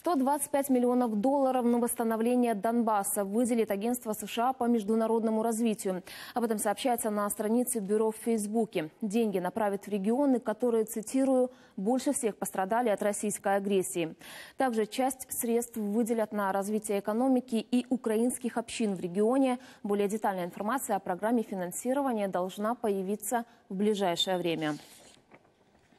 125 миллионов долларов на восстановление Донбасса выделит агентство США по международному развитию. Об этом сообщается на странице бюро в Фейсбуке. Деньги направят в регионы, которые, цитирую, больше всех пострадали от российской агрессии. Также часть средств выделят на развитие экономики и украинских общин в регионе. Более детальная информация о программе финансирования должна появиться в ближайшее время.